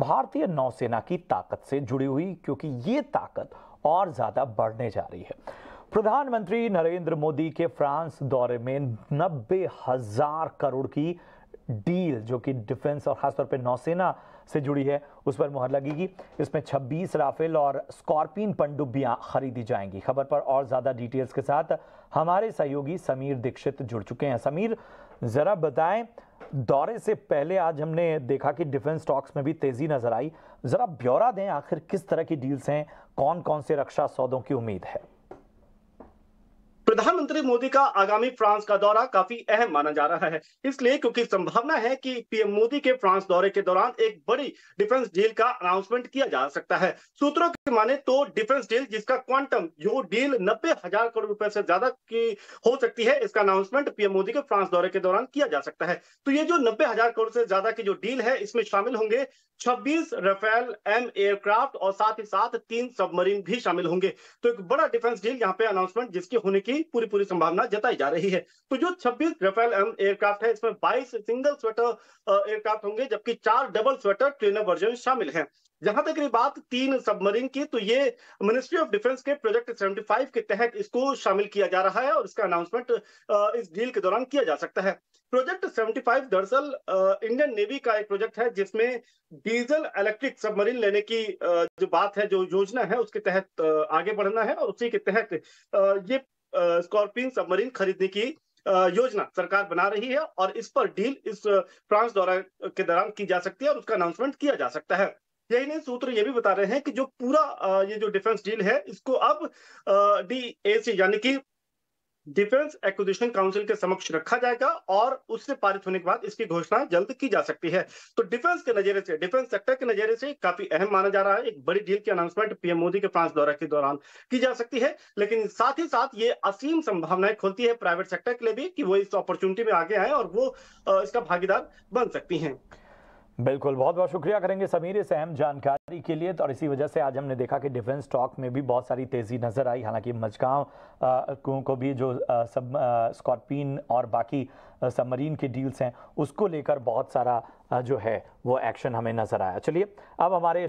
भारतीय नौसेना की ताकत से जुड़ी हुई क्योंकि ये ताकत और ज़्यादा बढ़ने जा रही है प्रधानमंत्री नरेंद्र मोदी के फ्रांस दौरे में नब्बे हजार करोड़ की डील जो कि डिफेंस और खासतौर पर नौसेना से जुड़ी है उस पर मुहर लगेगी इसमें 26 राफेल और स्कॉर्पियन पनडुब्बियां खरीदी जाएंगी खबर पर और ज़्यादा डिटेल्स के साथ हमारे सहयोगी समीर दीक्षित जुड़ चुके हैं समीर ज़रा बताएं दौरे से पहले आज हमने देखा कि डिफेंस स्टॉक्स में भी तेजी नजर आई जरा ब्यौरा दें आखिर किस तरह की डील्स हैं कौन कौन से रक्षा सौदों की उम्मीद है प्रधानमंत्री मोदी का आगामी फ्रांस का दौरा काफी अहम माना जा रहा है इसलिए क्योंकि संभावना है कि पीएम मोदी के फ्रांस दौरे के दौरान एक बड़ी डिफेंस डील का अनाउंसमेंट किया जा सकता है सूत्रों के माने तो डिफेंस डील जिसका क्वांटम जो डील नब्बे हजार करोड़ रुपए से ज्यादा की हो सकती है इसका अनाउंसमेंट पीएम मोदी के फ्रांस दौरे के दौरान किया जा सकता है तो ये जो नब्बे हजार करोड़ से ज्यादा की जो डील है इसमें शामिल होंगे छब्बीस रफेल एम एयरक्राफ्ट और साथ ही साथ तीन सबमरीन भी शामिल होंगे तो एक बड़ा डिफेंस डील यहाँ पे अनाउंसमेंट जिसकी होने की पूरी पूरी संभावना जताई जा रही है तो जो 26 रफेल एयरक्राफ्ट है इसमें 22 सिंगल स्वेटर एयरक्राफ्ट होंगे जबकि चार डबल स्वेटर ट्रेनर वर्जन शामिल हैं जहां तक ये बात तीन सबमरीन की तो ये मिनिस्ट्री ऑफ डिफेंस के प्रोजेक्ट 75 के तहत इसको शामिल किया जा रहा है और इसका अनाउंसमेंट इस डील के दौरान किया जा सकता है प्रोजेक्ट 75 दरअसल इंडियन नेवी का एक प्रोजेक्ट है जिसमें डीजल इलेक्ट्रिक सबमरीन लेने की जो बात है जो योजना है उसके तहत आगे बढ़ना है और उसी के तहत ये स्कॉर्पियन सबमरीन खरीदने की योजना सरकार बना रही है और इस पर डील इस फ्रांस दौरा के दौरान की जा सकती है और उसका अनाउंसमेंट किया जा सकता है यही नहीं सूत्र ये भी बता रहे हैं कि जो पूरा ये जो डिफेंस डील है इसको अब डी ए सी यानी कि डिफेंस एक्विजिशन काउंसिल के समक्ष रखा जाएगा और उससे पारित होने के बाद इसकी घोषणा जल्द की जा सकती है तो डिफेंस के नजरिए से डिफेंस सेक्टर के नजरिए से काफी अहम माना जा रहा है एक बड़ी डील की अनाउंसमेंट पीएम मोदी के फ्रांस दौरे के दौरान की जा सकती है लेकिन साथ ही साथ ये असीम संभावनाएं खुलती है प्राइवेट सेक्टर के लिए भी कि वो इस अपॉर्चुनिटी में आगे आए और वो इसका भागीदार बन सकती है बिल्कुल बहुत बहुत शुक्रिया करेंगे समीर इस अहम जानकारी के लिए तो और इसी वजह से आज हमने देखा कि डिफेंस स्टॉक में भी बहुत सारी तेज़ी नज़र आई हालांकि मजगांव को भी जो सब स्कॉर्पिन और बाकी सबमरीन के डील्स हैं उसको लेकर बहुत सारा आ, जो है वो एक्शन हमें नज़र आया चलिए अब हमारे